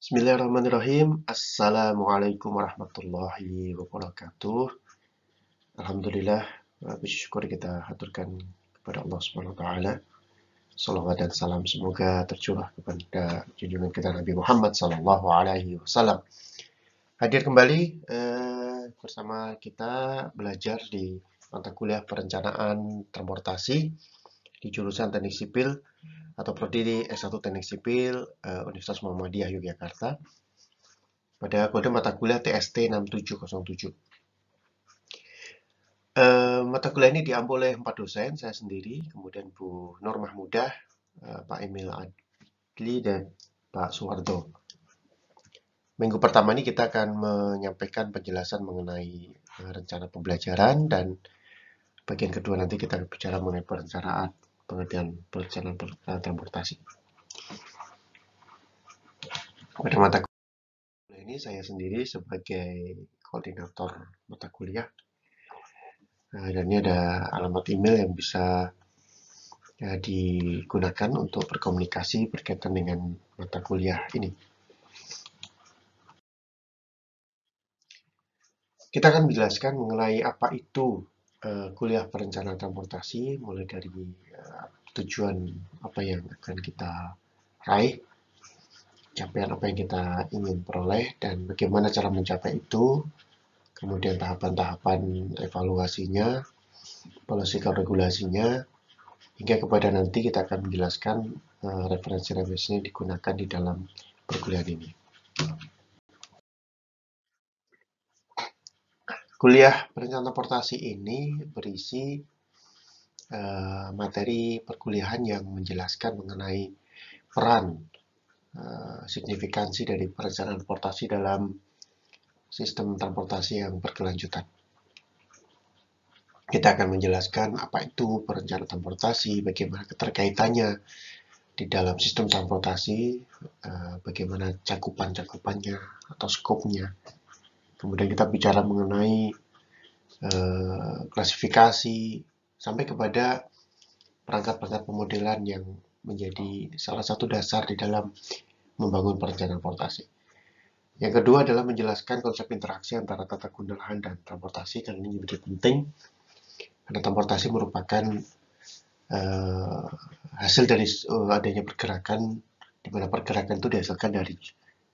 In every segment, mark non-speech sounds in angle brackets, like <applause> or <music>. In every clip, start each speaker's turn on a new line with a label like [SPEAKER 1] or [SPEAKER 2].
[SPEAKER 1] Bismillahirrahmanirrahim. Assalamualaikum warahmatullahi wabarakatuh. Alhamdulillah, bersyukur eh, kita haturkan kepada Allah Subhanahu wa taala. Salawat dan salam semoga tercurah kepada junjungan kita Nabi Muhammad sallallahu alaihi wasallam. Hadir kembali eh, bersama kita belajar di mata kuliah perencanaan transportasi di jurusan Teknik Sipil atau prodi di S1 Teknik Sipil uh, Universitas Muhammadiyah Yogyakarta pada kode mata kuliah TST 6707. Uh, mata kuliah ini diambil oleh empat dosen, saya sendiri, kemudian Bu Nur Mahmudah, uh, Pak Emil Adli, dan Pak Suwardo. Minggu pertama ini kita akan menyampaikan penjelasan mengenai eh, rencana pembelajaran dan bagian kedua nanti kita bicara mengenai perencanaan pengertian perjalanan eh, transportasi. Pada mata kuliah ini saya sendiri sebagai koordinator mata kuliah. Uh, dan ini ada alamat email yang bisa uh, digunakan untuk berkomunikasi berkaitan dengan mata kuliah ini. Kita akan menjelaskan mengenai apa itu Eh, kuliah perencanaan transportasi, mulai dari eh, tujuan apa yang akan kita raih, capaian apa yang kita ingin peroleh, dan bagaimana cara mencapai itu, kemudian tahapan-tahapan evaluasinya, polisi regulasinya, hingga kepada nanti kita akan menjelaskan eh, referensi-referensi yang digunakan di dalam perkuliahan ini. Kuliah perencanaan transportasi ini berisi uh, materi perkuliahan yang menjelaskan mengenai peran uh, signifikansi dari perencanaan transportasi dalam sistem transportasi yang berkelanjutan. Kita akan menjelaskan apa itu perencanaan transportasi, bagaimana keterkaitannya di dalam sistem transportasi, eh, bagaimana cakupan-cakupannya atau skopnya, kemudian kita bicara mengenai uh, klasifikasi sampai kepada perangkat-perangkat pemodelan yang menjadi salah satu dasar di dalam membangun perencanaan transportasi. Yang kedua adalah menjelaskan konsep interaksi antara tata guna lahan dan transportasi karena ini menjadi penting karena transportasi merupakan uh, hasil dari uh, adanya pergerakan di mana pergerakan itu dihasilkan dari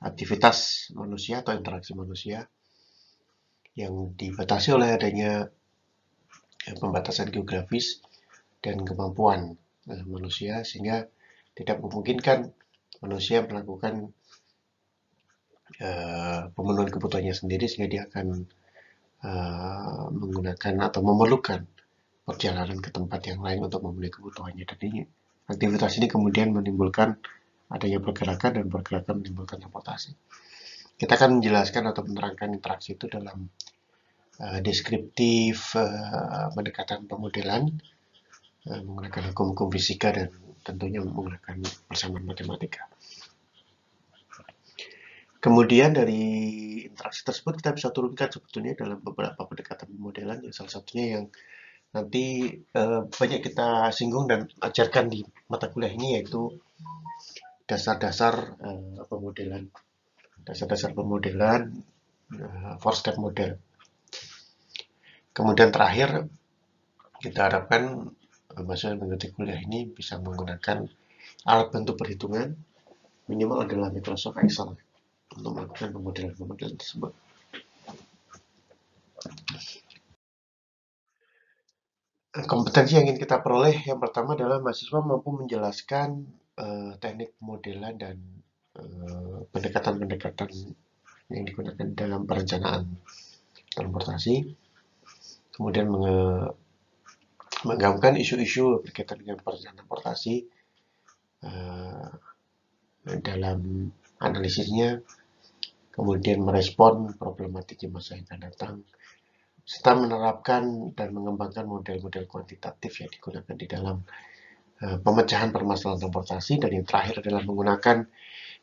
[SPEAKER 1] aktivitas manusia atau interaksi manusia yang dibatasi oleh adanya eh, pembatasan geografis dan kemampuan eh, manusia sehingga tidak memungkinkan manusia melakukan uh, pemenuhan kebutuhannya sendiri sehingga dia akan uh, menggunakan atau memerlukan perjalanan ke tempat yang lain untuk memenuhi kebutuhannya. Jadi aktivitas ini kemudian menimbulkan adanya pergerakan dan pergerakan menimbulkan transportasi. Kita akan menjelaskan atau menerangkan interaksi itu dalam uh, deskriptif uh, pendekatan pemodelan uh, menggunakan hukum-hukum fisika dan tentunya menggunakan persamaan matematika. Kemudian dari interaksi tersebut kita bisa turunkan sebetulnya dalam beberapa pendekatan pemodelan yang salah satunya yang nanti uh, banyak kita singgung dan ajarkan di mata kuliah ini yaitu dasar-dasar uh, pemodelan dasar-dasar pemodelan eh, four step model kemudian terakhir kita harapkan eh, mahasiswa mengikuti kuliah ini bisa menggunakan alat bantu perhitungan minimal adalah Microsoft Excel untuk melakukan pemodelan-pemodelan tersebut. Kompetensi yang ingin kita peroleh yang pertama adalah mahasiswa mampu menjelaskan uh, teknik pemodelan dan Eh, pendekatan-pendekatan yang digunakan dalam perencanaan transportasi, kemudian menge menggabungkan isu-isu berkaitan dengan perencanaan transportasi uh, dalam analisisnya, kemudian merespon problematik di masa yang akan datang, serta menerapkan dan mengembangkan model-model kuantitatif yang digunakan di dalam uh, pemecahan permasalahan transportasi, dan yang terakhir adalah menggunakan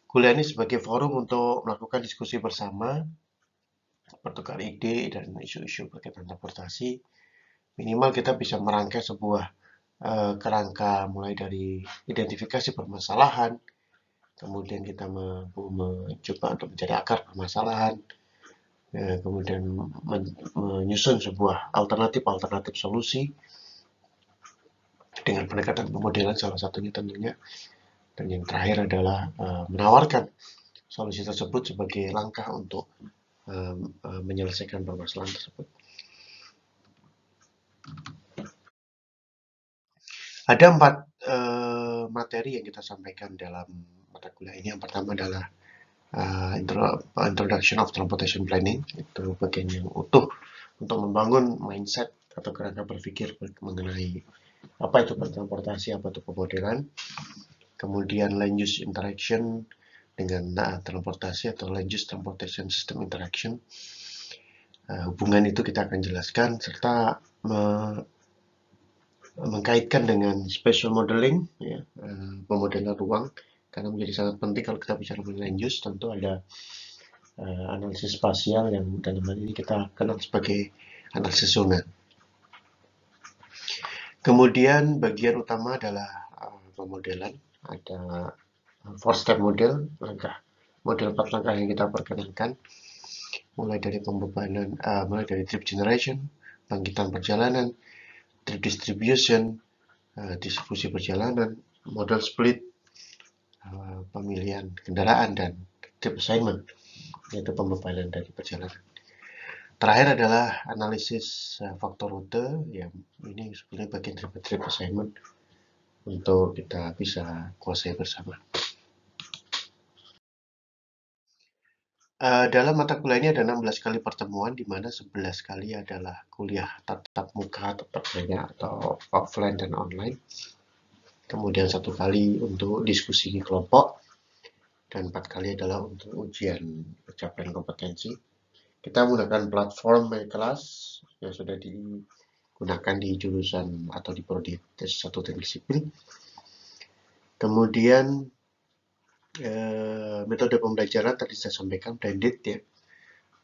[SPEAKER 1] Kuliah ini sebagai forum untuk melakukan diskusi bersama, bertukar ide dan isu-isu berkaitan transportasi. Minimal kita bisa merangkai sebuah eh, kerangka mulai dari identifikasi permasalahan, kemudian kita mampu mencoba untuk mencari akar permasalahan, eh, kemudian men menyusun sebuah alternatif-alternatif solusi dengan pendekatan pemodelan salah satunya tentunya dan yang terakhir adalah uh, menawarkan solusi tersebut sebagai langkah untuk uh, uh, menyelesaikan permasalahan tersebut. Ada empat uh, materi yang kita sampaikan dalam mata kuliah ini. Yang pertama adalah uh, introduction of transportation planning, itu bagian yang utuh untuk membangun mindset atau kerangka berpikir mengenai apa itu bertransportasi, apa itu pemodelan kemudian land use interaction dengan nah, transportasi atau land use transportation system interaction. Uh, hubungan itu kita akan jelaskan serta me mengkaitkan dengan spatial modeling, ya, uh, pemodelan ruang, karena menjadi sangat penting kalau kita bicara mengenai land use, tentu ada uh, analisis spasial yang dalam hal ini kita kenal sebagai analisis zona. Kemudian bagian utama adalah uh, pemodelan ada four step model langkah model empat langkah yang kita perkenankan mulai dari pembebanan uh, mulai dari trip generation bangkitan perjalanan trip distribution uh, distribusi perjalanan model split uh, pemilihan kendaraan dan trip assignment yaitu pembebanan dari perjalanan terakhir adalah analisis uh, faktor rute yang ini sebenarnya bagian dari trip assignment untuk kita bisa kuasai bersama. Uh, dalam mata kuliah ini ada 16 kali pertemuan, di mana 11 kali adalah kuliah tatap muka, tepatnya atau offline dan online. Kemudian satu kali untuk diskusi kelompok, dan empat kali adalah untuk ujian pencapaian kompetensi. Kita menggunakan platform MyKelas yang sudah di gunakan di jurusan atau di prodi satu teknik sipil. Kemudian eh, metode pembelajaran tadi saya sampaikan blended ya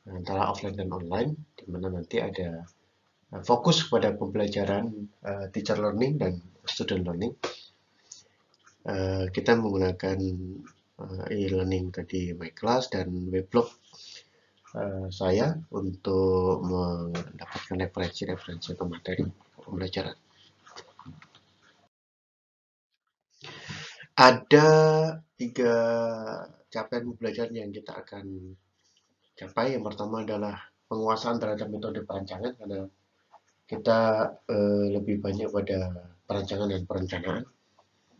[SPEAKER 1] antara offline dan online, di mana nanti ada eh, fokus pada pembelajaran eh, teacher learning dan student learning. Eh, kita menggunakan eh, e-learning tadi MyClass dan Weblog Eh, saya untuk mendapatkan referensi-referensi atau materi pembelajaran. Ada tiga capaian pembelajaran yang kita akan capai. Yang pertama adalah penguasaan terhadap metode perancangan karena kita e, lebih banyak pada perancangan dan perencanaan.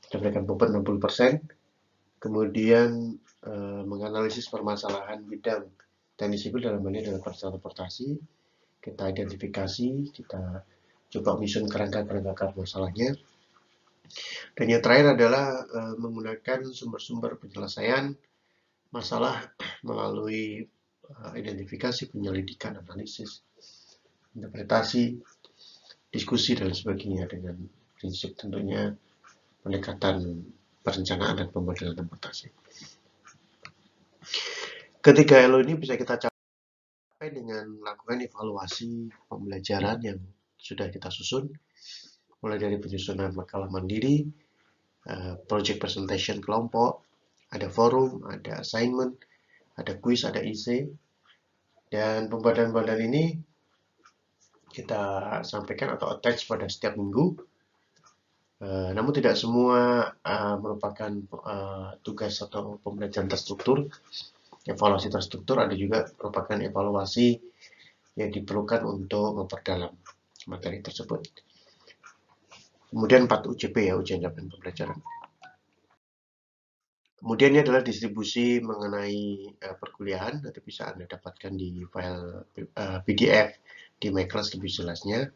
[SPEAKER 1] Kita berikan bobot 60%. Kemudian e, menganalisis permasalahan bidang dan sipil dalam hal ini adalah transportasi kita identifikasi kita coba mission kerangka-kerangka masalahnya dan yang terakhir adalah e, menggunakan sumber-sumber penyelesaian masalah <clears throat> melalui e, identifikasi, penyelidikan, analisis, interpretasi, diskusi, dan sebagainya dengan prinsip tentunya pendekatan perencanaan dan pemodelan transportasi. Ketiga elo ini bisa kita capai dengan melakukan evaluasi pembelajaran yang sudah kita susun, mulai dari penyusunan makalah mandiri, eh, project presentation kelompok, ada forum, ada assignment, ada quiz, ada IC, dan pembahasan-pembahasan ini kita sampaikan atau attach pada setiap minggu. Eh, namun tidak semua eh, merupakan tugas atau pembelajaran terstruktur. Evaluasi terstruktur ada juga merupakan evaluasi yang diperlukan untuk memperdalam materi tersebut. Kemudian 4 UJP ya, ujian jawaban pembelajaran. Kemudian ini adalah distribusi mengenai uh, perkuliahan, nanti bisa Anda dapatkan di file uh, eh, PDF di MyClass lebih jelasnya.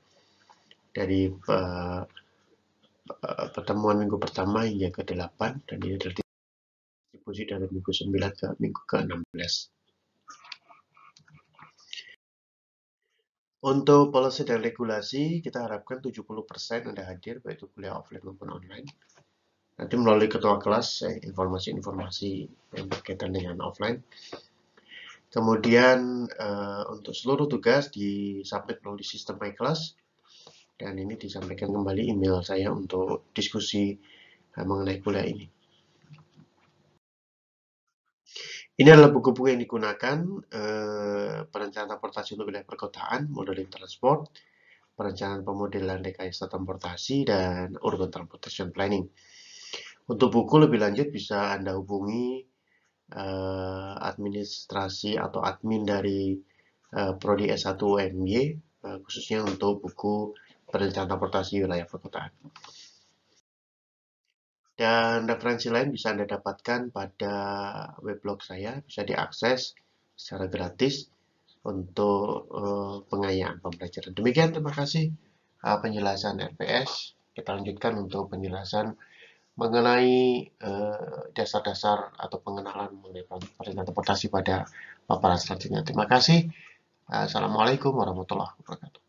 [SPEAKER 1] Dari uh, pertemuan minggu pertama hingga ke-8 dan ini adalah posisi dari minggu 9 ke minggu ke-16. Untuk policy dan regulasi, kita harapkan 70% Anda hadir, baik itu kuliah offline maupun online. Nanti melalui ketua kelas, eh, informasi-informasi yang berkaitan dengan offline. Kemudian uh, untuk seluruh tugas disampaikan melalui sistem MyClass. Dan ini disampaikan kembali email saya untuk diskusi uh, mengenai kuliah ini. Ini adalah buku-buku yang digunakan eh, perencanaan transportasi untuk wilayah perkotaan, modeling transport, perencanaan pemodelan rekayasa transportasi, dan urban transportation planning. Untuk buku lebih lanjut bisa Anda hubungi eh, administrasi atau admin dari eh, Prodi S1 UMY, eh, khususnya untuk buku perencanaan transportasi wilayah perkotaan. Dan referensi lain bisa Anda dapatkan pada weblog saya, bisa diakses secara gratis untuk eh, pengayaan pembelajaran. Demikian, terima kasih eh, penjelasan RPS. Kita lanjutkan untuk penjelasan mengenai eh, dasar-dasar atau pengenalan mengenai perintah transportasi pada paparan selanjutnya. Terima kasih. Assalamualaikum warahmatullahi wabarakatuh.